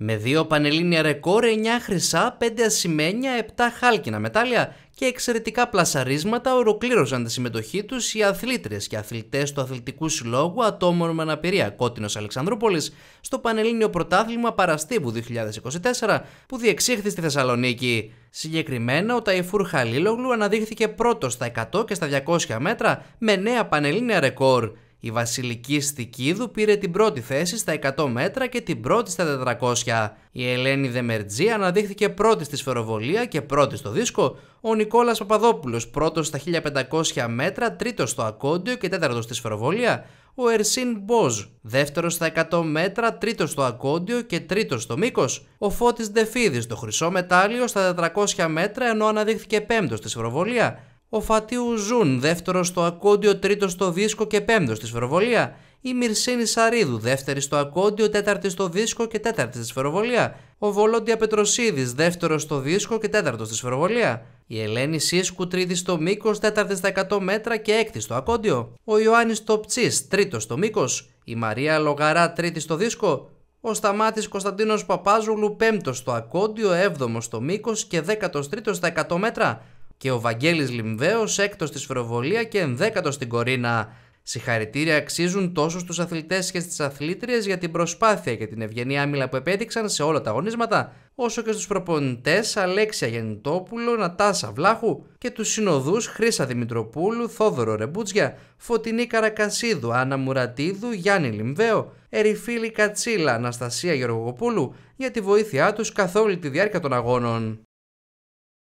με δύο πανελλήνια ρεκόρ, 9 χρυσά, 5 ασημένια, 7 χάλκινα μετάλλια και εξαιρετικά πλασαρίσματα ολοκλήρωσαν τη συμμετοχή τους οι αθλήτριες και αθλητές του Αθλητικού Συλλόγου Ατόμων με Αναπηρία Κότινος Αλεξανδρούπολης στο Πανελλήνιο Πρωτάθλημα Παραστίβου 2024 που διεξήχθη στη Θεσσαλονίκη. Συγκεκριμένα, ο Ταϊφούρ Χαλίλογλου αναδείχθηκε πρώτος στα 100 και στα 200 μέτρα με νέα πανελλήνια ρεκόρ. Η Βασιλική Στικίδου πήρε την πρώτη θέση στα 100 μέτρα και την πρώτη στα 400. Η Ελένη Δεμερτζή αναδείχθηκε πρώτη στη σφαιροβολία και πρώτη στο δίσκο. Ο Νικόλας Παπαδόπουλος πρώτος στα 1500 μέτρα, τρίτος στο ακόντιο και τέταρτος στη σφαιροβολία. Ο Ερσίν Μποζ δεύτερος στα 100 μέτρα, τρίτος στο ακόντιο και τρίτος στο μήκος. Ο Φώτης Ντεφίδης το χρυσό μετάλλιο στα 400 μέτρα ενώ αναδείχθηκε πέμπτος στη σφαιροβολία. Ο Φατίου Ζουν, δεύτερος στο ακόντιο, τρίτος στο δίσκο και πέμπτος στη σφαιροβολία. Η Μυρσίνη Σαρίδου, δεύτερη στο ακόντιο, τέταρτη στο δίσκο και τέταρτη στη σφαιροβολία. Ο Βολόντια Πετροσίδης, δεύτερος στο δίσκο και τέταρτος στη σφαιροβολία. Η Ελένη Σίσκου, τρίτη στο μήκος, τέταρτη στα 100 μέτρα και έκτη στο ακόντιο. Ο Ιωάννης Τοπτσής, τρίτος στο μήκος. Η Μαρία Λογαρά, τρίτη στο δίσκο. Ο σταμάτης Κωνσταντίνος Κωνσταντίνος πέμπτος στο ακοντιο έβδομος στο μήκος και δέκατος τρίτος στα 100 μέτρα και ο Βαγγέλης Λιμβέος έκτος στη σφροβολία και ενδέκατος στην Κορίνα. Συγχαρητήρια αξίζουν τόσο στους αθλητές και στις αθλήτριες για την προσπάθεια και την ευγενή άμυλα που επέδειξαν σε όλα τα αγωνίσματα, όσο και στους προπονητές Αλέξια Γεννητόπουλο, Νατάσα Βλάχου και τους συνοδούς Χρήσα Δημητροπούλου, Θόδωρο Ρεμπούτσια, Φωτεινή Καρακασίδου, Άννα Μουρατίδου, Γιάννη Λιμβαίο, Ερυφίλη Κατσίλα, Αναστασία Γεωργοπούλου για τη βοήθειά τους καθ' όλη τη διάρκεια των αγώνων.